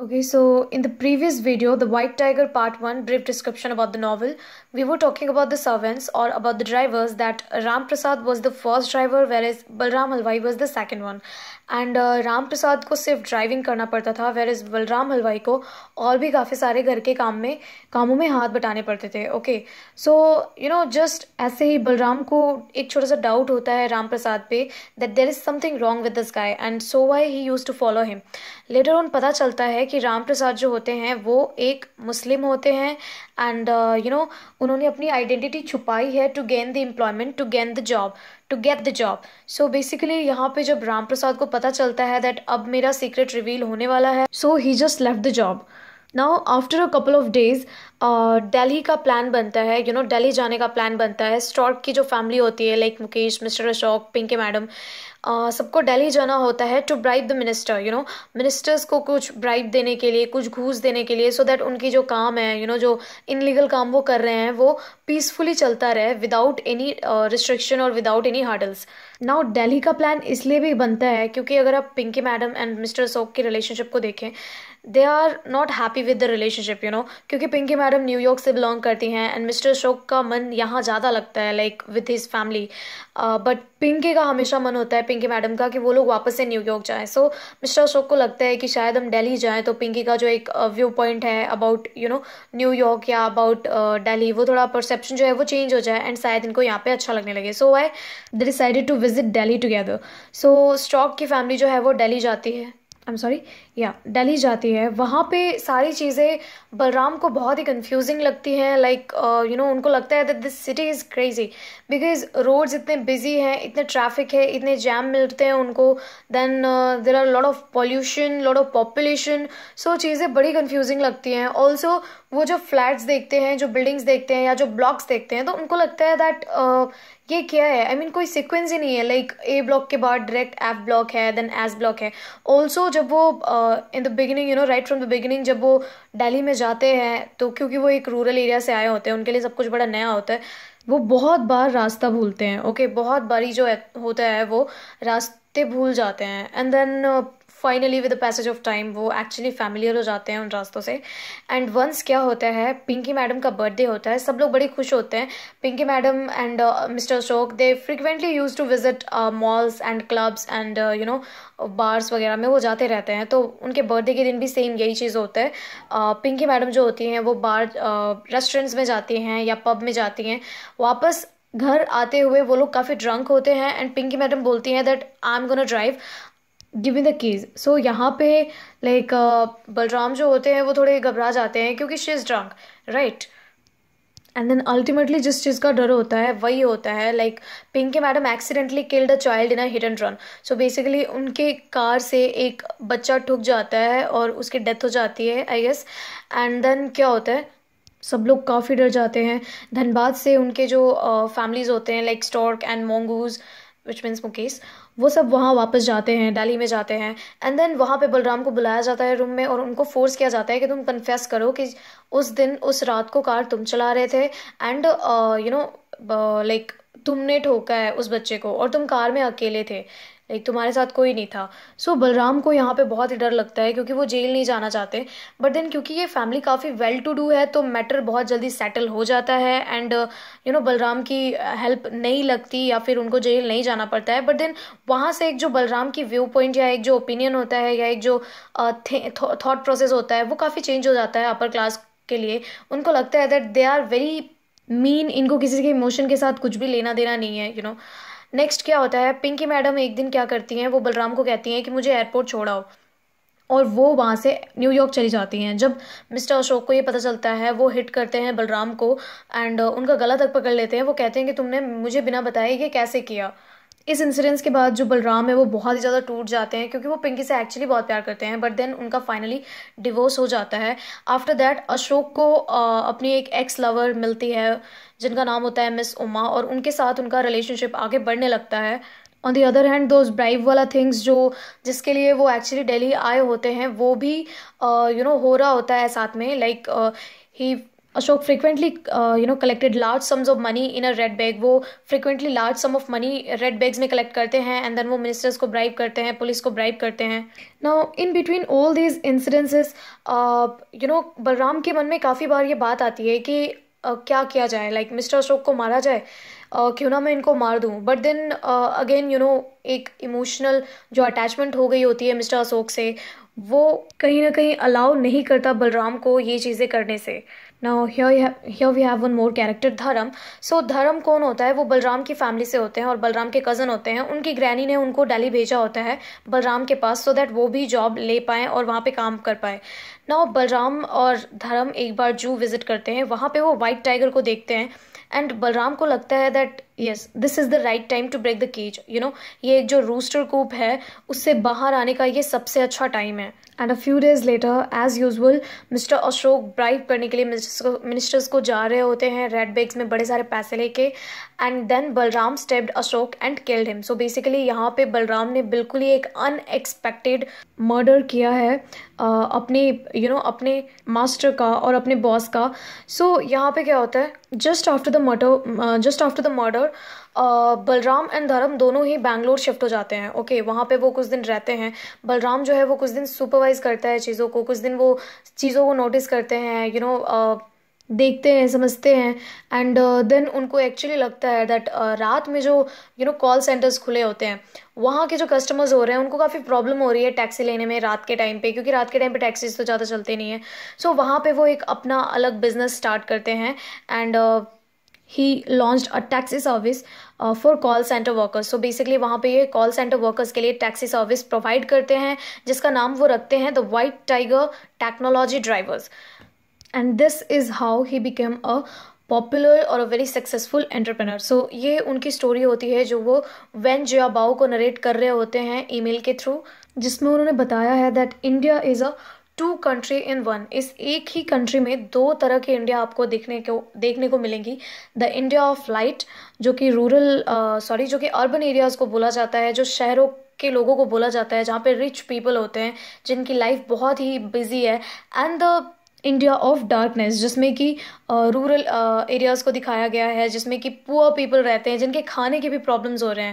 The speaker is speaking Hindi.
Okay, so in the previous video, the White Tiger part 1 brief description about the novel, we were talking about the servants or about the drivers that Ram Prasad was the first driver whereas Balram Halwai was the second one. And uh, Ram Prasad ko sirf driving karna padta tha whereas Balram Halwai ko aur bhi kaafi sare ghar ke kaam mein, kaamu mein haath batane padte the. Okay, so you know just aise hi Balram ko ek chota sa doubt hota hai Ram Prasad pe that there is something wrong with this guy and so why he used to follow him. Later on pata chalta hai कि राम प्रसाद जो होते हैं वो एक मुस्लिम होते हैं एंड यू नो उन्होंने अपनी आइडेंटिटी छुपाई है to gain the employment to gain the job to get the job so basically यहाँ पे जब राम प्रसाद को पता चलता है दैट अब मेरा सीक्रेट रिवील होने वाला है so he just left the job now after a couple of days Delhi का प्लान बनता है यू नो दिल्ली जाने का प्लान बनता है स्टॉक की जो फैमिली होती है like Mukesh mister Ashok Pinky madam सबको दिल्ली जाना होता है to bribe the minister you know ministers को कुछ ब्राइब देने के लिए कुछ घूस देने के लिए सो so दैट उनकी जो काम है यू you नो know, जो इनलीगल काम वो कर रहे हैं वो पीसफुली चलता रहे विदाउट एनी रिस्ट्रिक्शन और without any hurdles now Delhi का प्लान इसलिए भी बनता है क्योंकि अगर आप Pinky madam and mister Stork की रिलेशनशिप को देखें they are not happy with the relationship you know क्योंकि पिंकी मैडम न्यूयॉर्क से बिलोंग करती हैं एंड मिस्टर अशोक का मन यहाँ ज़्यादा लगता है like with his family but Pinky का हमेशा मन होता है पिंकी मैडम का कि वो लोग वापस से न्यूयॉर्क जाएँ सो मिस्टर अशोक को लगता है कि शायद हम डेली जाएँ तो पिंकी का जो एक व्यू uh, पॉइंट है अबाउट यू नो न्यूयॉर्क या अबाउट डेली uh, वो थोड़ा परसेप्शन जो है वो चेंज हो जाए एंड शायद इनको यहाँ पे अच्छा लगने लगे so I they decided to visit Delhi together so Stork की फैमिली जो है वो डेली जाती है आई एम सॉरी या दिल्ली जाती है वहाँ पे सारी चीज़ें बलराम को बहुत ही कंफ्यूजिंग लगती हैं लाइक यू नो उनको लगता है that this city is crazy because roads इतने बिजी हैं इतने ट्रैफिक है इतने जैम मिलते हैं उनको then there are lot of pollution lot of population so चीज़ें बड़ी कन्फ्यूजिंग लगती हैं ऑल्सो वो जो फ्लैट्स देखते हैं जो बिल्डिंग्स देखते हैं या जो ब्लॉक्स देखते हैं तो उनको लगता है दैट uh, ये क्या है आई I मीन mean, कोई सिक्वेंस ही नहीं है लाइक ए ब्लॉक के बाद डायरेक्ट एफ ब्लॉक है देन एस ब्लॉक है ऑल्सो जब वो uh, in the beginning you know right from the beginning जब वो दिल्ली में जाते हैं तो क्योंकि वो एक रूरल एरिया से आए होते हैं उनके लिए सब कुछ बड़ा नया होता है वो बहुत बार रास्ता भूलते हैं ओके okay? बहुत बारी जो होता है वो रास्ते भूल जाते हैं and then finally with the passage of time वो एक्चुअली फैमिलियर हो जाते हैं उन रास्तों से एंड वंस क्या होता है पिंकी मैडम का बर्थडे होता है सब लोग बड़े खुश होते हैं Pinky madam and mister Ashok they frequently use to visit malls and clubs and you know bars वगैरह में वो जाते रहते हैं तो उनके बर्थडे के दिन भी सेम यही चीज़ होता है पिंकी uh, मैडम जो होती हैं वो बार रेस्टोरेंट्स uh, में जाती हैं या पब में जाती हैं वापस घर आते हुए वो लोग काफ़ी ड्रंक होते हैं एंड पिंकी मैडम बोलती हैं that I am gonna drive give the keys so यहाँ पे लाइक uh, बलराम जो होते हैं वो थोड़े घबरा जाते हैं क्योंकि she is drunk right and then ultimately जिस चीज़ का डर होता है वही होता है लाइक के madam accidentally killed a child in a hit and run so basically उनके कार से एक बच्चा ठुक जाता है और उसकी डेथ हो जाती है आई गेस एंड देन क्या होता है सब लोग काफ़ी डर जाते हैं धनबाद से उनके जो फैमिलीज़ uh, होते हैं like Stork and mongoose which means Mukesh वो सब वहाँ वापस जाते हैं दिल्ली में जाते हैं एंड देन वहाँ पे बलराम को बुलाया जाता है रूम में और उनको फोर्स किया जाता है कि तुम कन्फेस करो कि उस दिन उस रात को कार तुम चला रहे थे एंड यू नो लाइक तुमने ठोका है उस बच्चे को और तुम कार में अकेले थे लाइक तुम्हारे साथ कोई नहीं था सो so, बलराम को यहाँ पे बहुत ही डर लगता है क्योंकि वो जेल नहीं जाना चाहते बट देन क्योंकि ये फैमिली काफ़ी वेल टू डू है तो मैटर बहुत जल्दी सेटल हो जाता है एंड यू नो बलराम की हेल्प uh, नहीं लगती या फिर उनको जेल नहीं जाना पड़ता है बट देन वहाँ से एक जो बलराम की व्यू पॉइंट या एक जो ओपिनियन होता है या एक जो थाट uh, प्रोसेस होता है वो काफ़ी चेंज हो जाता है अपर क्लास के लिए उनको लगता है that they are very mean इनको किसी के इमोशन के साथ कुछ भी लेना देना नहीं है यू नो नेक्स्ट क्या होता है पिंकी मैडम एक दिन क्या करती हैं वो बलराम को कहती हैं कि मुझे एयरपोर्ट छोड़ाओ और वो वहाँ से न्यूयॉर्क चली जाती हैं जब मिस्टर अशोक को ये पता चलता है वो हिट करते हैं बलराम को एंड uh, उनका गला तक पकड़ लेते हैं वो कहते हैं कि तुमने मुझे बिना बताए ये कैसे किया इस इंसिडेंस के बाद जो बलराम है वो बहुत ही ज़्यादा टूट जाते हैं क्योंकि वो पिंकी से एक्चुअली बहुत प्यार करते हैं बट देन उनका फाइनली डिवोर्स हो जाता है आफ्टर दैट अशोक को अपनी एक एक्स लवर मिलती है जिनका नाम होता है मिस उमा और उनके साथ उनका रिलेशनशिप आगे बढ़ने लगता है on the other hand those bribe वाला थिंग्स जो जिसके लिए वो एक्चुअली डेली आए होते हैं वो भी you uh, know you know, हो रहा होता है साथ में लाइक ही Ashok frequently you know collected large sums of money in a red bag वो frequently large sum of money red bags में कलेक्ट करते हैं एंड देन वो मिनिस्टर्स को ब्राइब करते हैं पुलिस को ब्राइब करते हैं now in between all these incidences you know Balram के मन में काफ़ी बार ये बात आती है कि uh, क्या किया जाए लाइक मिस्टर अशोक को मारा जाए Uh, क्यों ना मैं इनको मार दूँ but then again you know एक इमोशनल जो अटैचमेंट हो गई होती है मिस्टर अशोक से वो कहीं ना कहीं अलाउ नहीं करता बलराम को ये चीज़ें करने से ना here you we have one more character Dharam so धर्म कौन होता है वो बलराम की फैमिली से होते हैं और बलराम के कज़न होते हैं उनकी ग्रैनी ने उनको डेली भेजा होता है बलराम के पास सो so दैट वो भी जॉब ले पाएँ और वहाँ पे काम कर पाए ना बलराम और धर्म एक बार जू विजिट करते हैं वहाँ पे वो वाइट टाइगर को देखते हैं एंड बलराम को लगता है that yes this is the right time to break the cage you know ये एक जो रूस्टर कूप है उससे बाहर आने का ये सबसे अच्छा टाइम है and a few days later as usual mister Ashok bribe करने के लिए मिनिस्टर्स को जा रहे होते हैं रेड बैग्स में बड़े सारे पैसे लेके and then Balram stabbed Ashok and killed him so basically यहाँ पे बलराम ने बिल्कुल ही एक अनएक्सपेक्टेड मर्डर किया है अपने यू you नो know, अपने मास्टर का और अपने बॉस का सो so, यहाँ पे क्या होता है just after the murder just after the murder Balram and Dharam दोनों ही बैंगलोर शिफ्ट हो जाते हैं ओके वहाँ पे वो कुछ दिन रहते हैं बलराम जो है वो कुछ दिन सुपरवाइज करता है चीज़ों को कुछ दिन वो चीज़ों को नोटिस करते हैं यू नो देखते हैं समझते हैं एंड देन uh, उनको एक्चुअली लगता है दैट uh, रात में जो यू नो कॉल सेंटर्स खुले होते हैं वहाँ के जो कस्टमर्स हो रहे हैं उनको काफ़ी प्रॉब्लम हो रही है टैक्सी लेने में रात के टाइम पे क्योंकि रात के टाइम पे टैक्सीज तो ज़्यादा चलते नहीं हैं सो so, वहाँ पे वो एक अपना अलग बिजनेस स्टार्ट करते हैं and uh, he launched a taxi service uh, for call center workers so basically वहाँ पे ये call center workers के लिए taxi service provide करते हैं जिसका नाम वो रखते हैं the white tiger technology drivers and this is how he became a popular और a very successful entrepreneur so ये उनकी स्टोरी होती है जो वो वेन जिया बाओ को नरेट कर रहे होते हैं ईमेल के थ्रू जिसमें उन्होंने बताया है that India is a two country in one इस एक ही कंट्री में दो तरह के इंडिया आपको देखने को देखने को मिलेंगी द इंडिया ऑफ लाइट जो कि रूरल सॉरी जो कि अर्बन एरियाज़ को बोला जाता है जो शहरों के लोगों को बोला जाता है जहाँ पे रिच पीपल होते हैं जिनकी लाइफ बहुत ही बिजी है and the India of darkness जिसमें कि रूरल एरियाज़ को दिखाया गया है जिसमें कि पुअर पीपल रहते हैं जिनके खाने के भी प्रॉब्लम्स हो रहे हैं